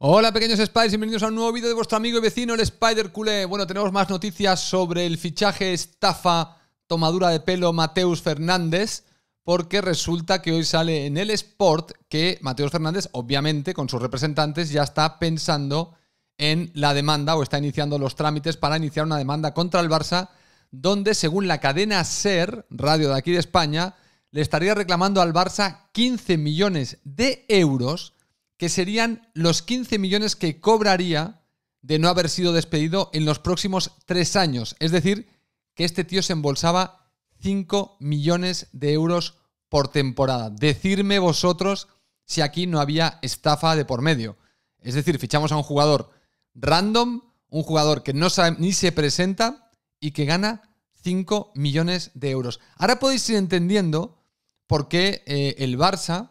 Hola pequeños Spiders, bienvenidos a un nuevo vídeo de vuestro amigo y vecino el Spider Cule. Bueno, tenemos más noticias sobre el fichaje estafa tomadura de pelo Mateus Fernández, porque resulta que hoy sale en el Sport que Mateus Fernández, obviamente, con sus representantes, ya está pensando en la demanda o está iniciando los trámites para iniciar una demanda contra el Barça, donde según la cadena SER, radio de aquí de España, le estaría reclamando al Barça 15 millones de euros que serían los 15 millones que cobraría de no haber sido despedido en los próximos tres años. Es decir, que este tío se embolsaba 5 millones de euros por temporada. Decirme vosotros si aquí no había estafa de por medio. Es decir, fichamos a un jugador random, un jugador que no sabe, ni se presenta y que gana 5 millones de euros. Ahora podéis ir entendiendo por qué eh, el Barça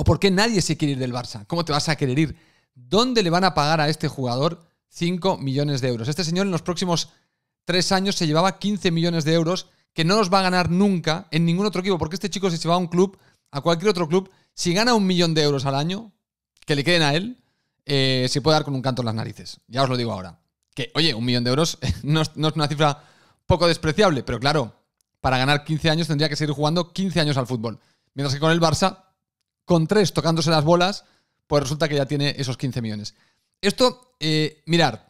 ¿O por qué nadie se quiere ir del Barça? ¿Cómo te vas a querer ir? ¿Dónde le van a pagar a este jugador 5 millones de euros? Este señor en los próximos 3 años se llevaba 15 millones de euros que no los va a ganar nunca en ningún otro equipo, porque este chico se lleva a un club, a cualquier otro club, si gana un millón de euros al año, que le queden a él, eh, se puede dar con un canto en las narices. Ya os lo digo ahora. Que, oye, un millón de euros no es, no es una cifra poco despreciable, pero claro, para ganar 15 años tendría que seguir jugando 15 años al fútbol. Mientras que con el Barça con tres tocándose las bolas, pues resulta que ya tiene esos 15 millones. Esto, mirar eh, mirad,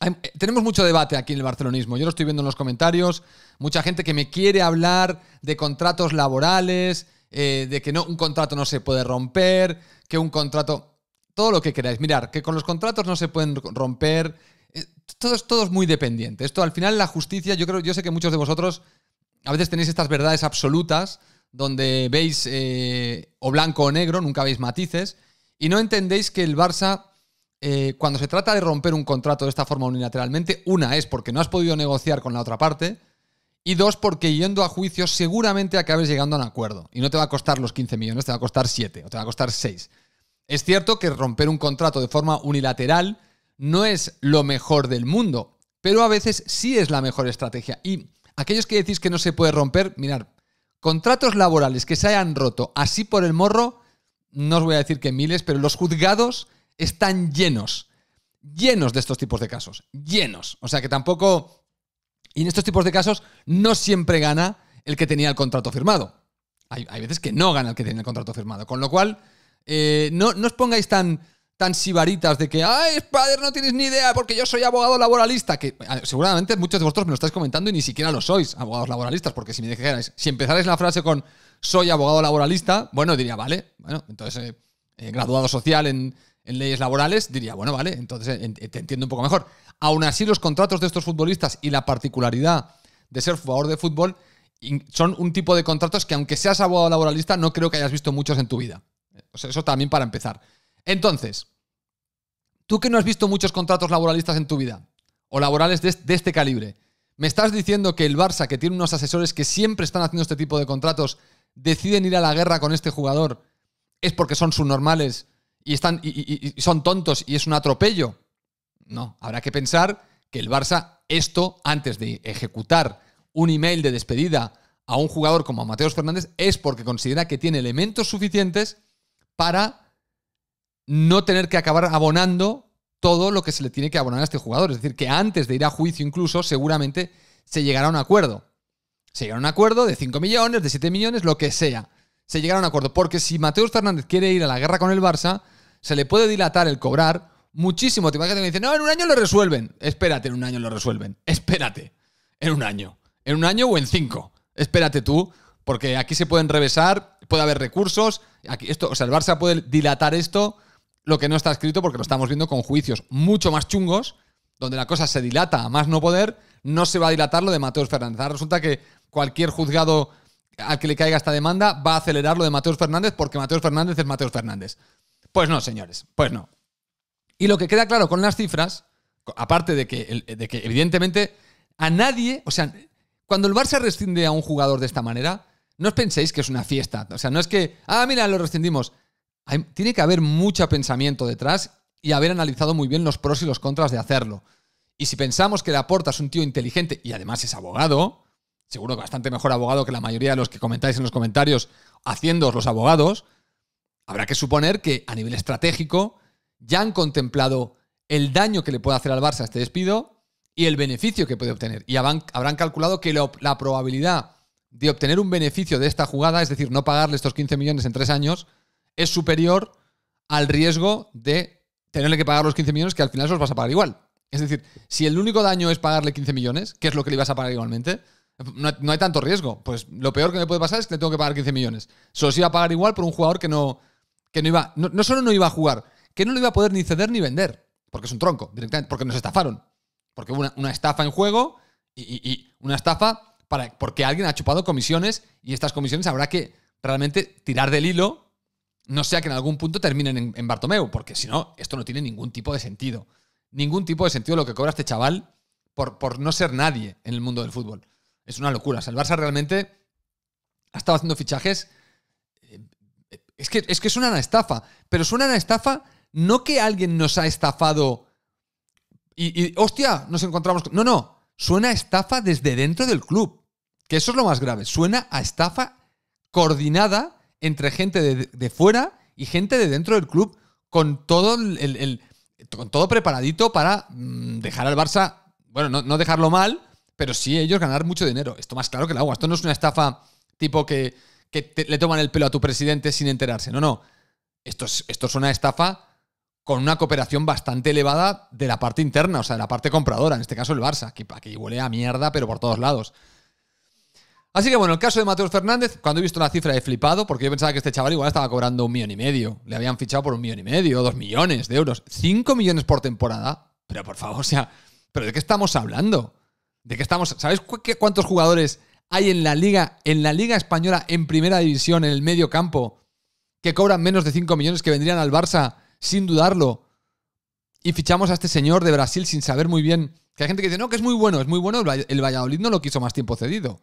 eh, tenemos mucho debate aquí en el barcelonismo. Yo lo estoy viendo en los comentarios. Mucha gente que me quiere hablar de contratos laborales, eh, de que no, un contrato no se puede romper, que un contrato. Todo lo que queráis. Mirad, que con los contratos no se pueden romper. todo, es, muy dependiente. Esto al final la justicia, yo creo, yo sé que muchos de vosotros a veces tenéis estas verdades absolutas donde veis eh, o blanco o negro, nunca veis matices, y no entendéis que el Barça, eh, cuando se trata de romper un contrato de esta forma unilateralmente, una es porque no has podido negociar con la otra parte, y dos, porque yendo a juicio seguramente acabes llegando a un acuerdo. Y no te va a costar los 15 millones, te va a costar 7 o te va a costar 6. Es cierto que romper un contrato de forma unilateral no es lo mejor del mundo, pero a veces sí es la mejor estrategia. Y aquellos que decís que no se puede romper, mirar, Contratos laborales que se hayan roto así por el morro, no os voy a decir que miles, pero los juzgados están llenos, llenos de estos tipos de casos, llenos. O sea que tampoco, y en estos tipos de casos no siempre gana el que tenía el contrato firmado. Hay, veces que no gana el que tiene el contrato firmado, con lo cual eh, no, no os pongáis tan tan sibaritas de que, ay, padre, no tienes ni idea porque yo soy abogado laboralista, que seguramente muchos de vosotros me lo estáis comentando y ni siquiera lo sois, abogados laboralistas, porque si me dijerais, si empezarais la frase con soy abogado laboralista, bueno, diría, vale, bueno, entonces eh, eh, graduado social en, leyes laborales, diría, bueno, vale, entonces eh, te entiendo un poco mejor. Aún así, los contratos de estos futbolistas y la particularidad de ser jugador de fútbol son un tipo de contratos que aunque seas abogado laboralista, no creo que hayas visto muchos en tu vida. eso también para empezar. Entonces, tú que no has visto muchos contratos laboralistas en tu vida, o laborales de, este calibre, ¿me estás diciendo que el Barça, que tiene unos asesores que siempre están haciendo este tipo de contratos, deciden ir a la guerra con este jugador? ¿Es porque son subnormales y, están, y, son tontos y es un atropello? No, habrá que pensar que el Barça, esto, antes de ejecutar un email de despedida a un jugador como a Mateos Fernández, es porque considera que tiene elementos suficientes para no tener que acabar abonando todo lo que se le tiene que abonar a este jugador. Es decir, que antes de ir a juicio incluso, seguramente se llegará a un acuerdo. Se llegará a un acuerdo de 5 millones, de 7 millones, lo que sea. Se llegará a un acuerdo. Porque si Mateus Fernández quiere ir a la guerra con el Barça, se le puede dilatar el cobrar muchísimo. Te que no, en un año lo resuelven. Espérate, en un año lo resuelven. Espérate. En un año. En un año o en cinco. Espérate tú, porque aquí se pueden revesar, puede haber recursos. Aquí, esto, o sea, el Barça puede dilatar esto lo que no está escrito porque lo estamos viendo con juicios mucho más chungos, donde la cosa se dilata a más no poder, no se va a dilatar lo de Mateos Fernández. Ahora resulta que cualquier juzgado al que le caiga esta demanda va a acelerar lo de Mateos Fernández porque Mateos Fernández es Mateos Fernández. Pues no, señores, pues no. Y lo que queda claro con las cifras, aparte de que, de que evidentemente a nadie, o sea, cuando el Barça rescinde a un jugador de esta manera, no os penséis que es una fiesta. O sea, no es que, ah, mira, lo rescindimos tiene que haber mucho pensamiento detrás y haber analizado muy bien los pros y los contras de hacerlo. Y si pensamos que Laporta es un tío inteligente y además es abogado, seguro que bastante mejor abogado que la mayoría de los que comentáis en los comentarios, haciéndoos los abogados, habrá que suponer que a nivel estratégico ya han contemplado el daño que le puede hacer al Barça este despido y el beneficio que puede obtener. Y habrán, calculado que la probabilidad de obtener un beneficio de esta jugada, es decir, no pagarle estos 15 millones en tres años, es superior al riesgo de tenerle que pagar los 15 millones que al final se los vas a pagar igual. Es decir, si el único daño es pagarle 15 millones, que es lo que le ibas a pagar igualmente, no, hay tanto riesgo. Pues lo peor que me puede pasar es que le tengo que pagar 15 millones. Se los iba a pagar igual por un jugador que no, que no iba. No, solo no iba a jugar, que no le iba a poder ni ceder ni vender. Porque es un tronco, directamente. Porque nos estafaron. Porque hubo una, estafa en juego y, y una estafa para, porque alguien ha chupado comisiones y estas comisiones habrá que realmente tirar del hilo no sea que en algún punto terminen en, en Bartomeu, porque si no, esto no tiene ningún tipo de sentido. Ningún tipo de sentido lo que cobra este chaval por, por no ser nadie en el mundo del fútbol. Es una locura. Salvarse el Barça realmente ha estado haciendo fichajes. Eh, es que, es que una estafa, pero suena una estafa no que alguien nos ha estafado y, y hostia, nos encontramos. No, no, suena a estafa desde dentro del club, que eso es lo más grave. Suena a estafa coordinada entre gente de, fuera y gente de dentro del club con todo el, con todo preparadito para mm, dejar al Barça, bueno, no, dejarlo mal, pero sí ellos ganar mucho dinero. Esto más claro que el agua. Esto no es una estafa tipo que, le toman el pelo a tu presidente sin enterarse. No, no. Esto es, esto una estafa con una cooperación bastante elevada de la parte interna, o sea, de la parte compradora, en este caso el Barça, que, que huele a mierda, pero por todos lados. Así que bueno, el caso de Mateo Fernández, cuando he visto la cifra he flipado, porque yo pensaba que este chaval igual estaba cobrando un millón y medio. Le habían fichado por un millón y medio, dos millones de euros, cinco millones por temporada. Pero por favor, o sea, ¿pero de qué estamos hablando? ¿De qué estamos? ¿Sabes cuántos jugadores hay en la liga, en la liga española, en primera división, en el medio campo, que cobran menos de cinco millones que vendrían al Barça, sin dudarlo? Y fichamos a este señor de Brasil sin saber muy bien. Que hay gente que dice, no, que es muy bueno, es muy bueno, el Valladolid no lo quiso más tiempo cedido.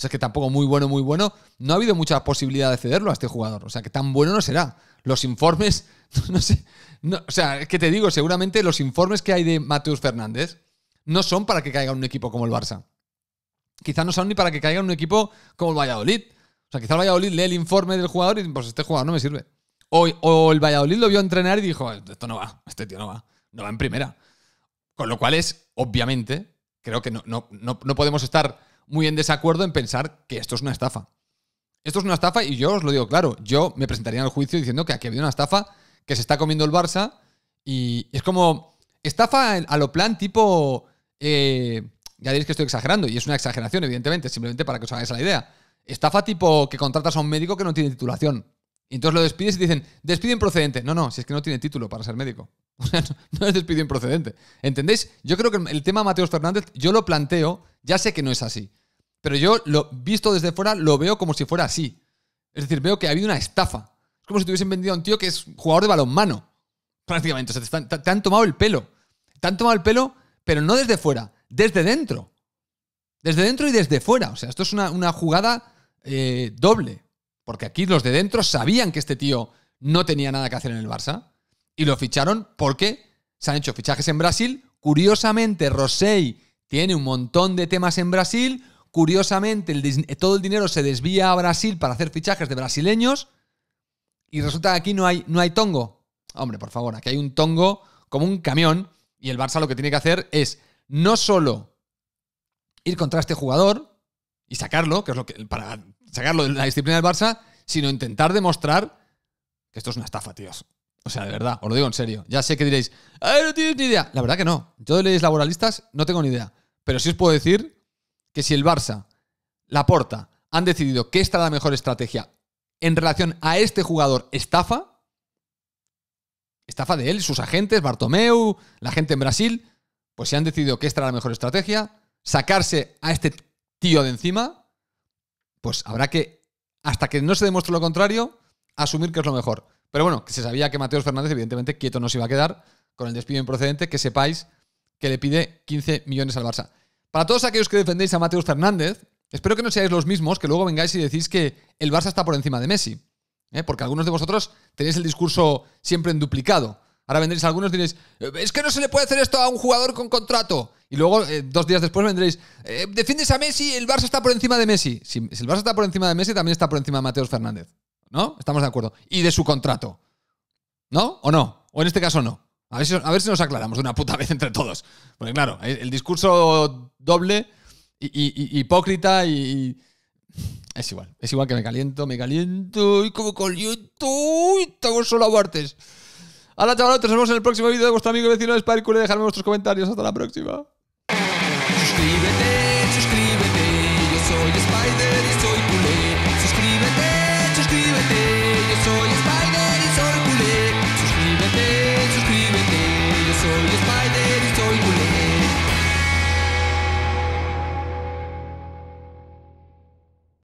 O sea, que tampoco muy bueno, muy bueno. No ha habido mucha posibilidad de cederlo a este jugador. O sea, que tan bueno no será. Los informes, no sé. o sea, es que te digo, seguramente los informes que hay de Mateus Fernández no son para que caiga un equipo como el Barça. Quizás no son ni para que caiga un equipo como el Valladolid. O sea, quizás el Valladolid lee el informe del jugador y pues este jugador no me sirve. O, o el Valladolid lo vio entrenar y dijo, esto no va, este tío no va, no va en primera. Con lo cual es, obviamente, creo que no, no, no podemos estar muy en desacuerdo en pensar que esto es una estafa. Esto es una estafa y yo os lo digo claro, yo me presentaría el juicio diciendo que aquí ha habido una estafa que se está comiendo el Barça y es como estafa a lo plan tipo... Eh, ya diréis que estoy exagerando y es una exageración, evidentemente, simplemente para que os hagáis la idea. Estafa tipo que contratas a un médico que no tiene titulación. Y entonces lo despides y dicen, despido procedente No, no, si es que no tiene título para ser médico. no, es es despido improcedente. ¿Entendéis? Yo creo que el tema Mateos Fernández, yo lo planteo, ya sé que no es así. Pero yo, lo, visto desde fuera, lo veo como si fuera así. Es decir, veo que ha habido una estafa. Es como si te hubiesen vendido a un tío que es jugador de balonmano. Prácticamente. O sea, te, han tomado el pelo. Te han tomado el pelo, pero no desde fuera, desde dentro. Desde dentro y desde fuera. O sea, esto es una, jugada eh, doble. Porque aquí los de dentro sabían que este tío no tenía nada que hacer en el Barça. Y lo ficharon porque se han hecho fichajes en Brasil. Curiosamente, Rosell tiene un montón de temas en Brasil. Curiosamente, todo el dinero se desvía a Brasil para hacer fichajes de brasileños y resulta que aquí no hay, no hay tongo. Hombre, por favor, aquí hay un tongo como un camión y el Barça lo que tiene que hacer es no solo ir contra este jugador y sacarlo, que es lo que para sacarlo de la disciplina del Barça, sino intentar demostrar que esto es una estafa, tíos. O sea, de verdad, os lo digo en serio. Ya sé que diréis, ¡ay, no tienes ni idea! La verdad que no. Yo de leyes laboralistas no tengo ni idea. Pero sí os puedo decir que si el Barça, la Porta, han decidido que esta es la mejor estrategia en relación a este jugador estafa, estafa de él, sus agentes, Bartomeu, la gente en Brasil, pues si han decidido que esta era la mejor estrategia, sacarse a este tío de encima, pues habrá que, hasta que no se demuestre lo contrario, asumir que es lo mejor. Pero bueno, que se sabía que Mateos Fernández, evidentemente, quieto no se iba a quedar con el despido improcedente, que sepáis que le pide 15 millones al Barça. Para todos aquellos que defendéis a Mateus Fernández, espero que no seáis los mismos que luego vengáis y decís que el Barça está por encima de Messi. ¿eh? Porque algunos de vosotros tenéis el discurso siempre en duplicado. Ahora vendréis a algunos y diréis, eh, es que no se le puede hacer esto a un jugador con contrato. Y luego, eh, dos días después, vendréis, defiendes a Messi, el Barça está por encima de Messi. Si, el Barça está por encima de Messi, también está por encima de Mateos Fernández. ¿No? Estamos de acuerdo. Y de su contrato. ¿No? ¿O no? ¿O en este caso no? A ver, si, nos aclaramos de una puta vez entre todos. Porque claro, el discurso doble, y, hipócrita y... Es igual, es igual que me caliento, me caliento y como caliento y solo a Hola chavales nos vemos en el próximo vídeo de vuestro amigo y vecino de Sparkle. Dejadme vuestros comentarios. Hasta la próxima. Suscríbete, suscríbete. Yo soy Spider y